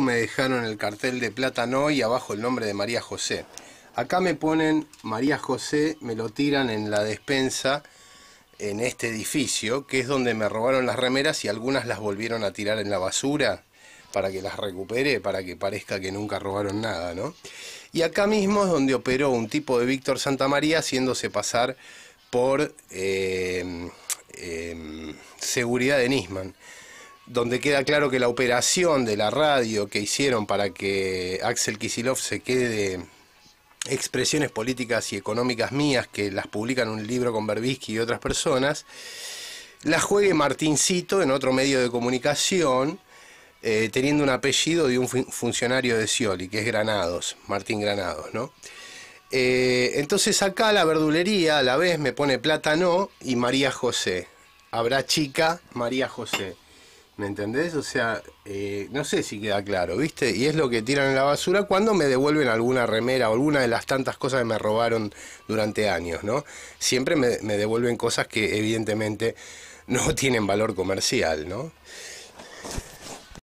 Me dejaron el cartel de plátano y abajo el nombre de María José. Acá me ponen María José, me lo tiran en la despensa en este edificio, que es donde me robaron las remeras y algunas las volvieron a tirar en la basura para que las recupere, para que parezca que nunca robaron nada, ¿no? Y acá mismo es donde operó un tipo de Víctor Santa María haciéndose pasar por eh, eh, seguridad de Nisman donde queda claro que la operación de la radio que hicieron para que Axel Kisilov se quede expresiones políticas y económicas mías que las publican un libro con Berbisky y otras personas, la juegue Martincito en otro medio de comunicación, eh, teniendo un apellido de un funcionario de Scioli, que es Granados, Martín Granados, ¿no? Eh, entonces acá la verdulería a la vez me pone Plátano y María José. Habrá chica María José. ¿Me entendés? O sea, eh, no sé si queda claro, ¿viste? Y es lo que tiran en la basura cuando me devuelven alguna remera o alguna de las tantas cosas que me robaron durante años, ¿no? Siempre me, me devuelven cosas que evidentemente no tienen valor comercial, ¿no?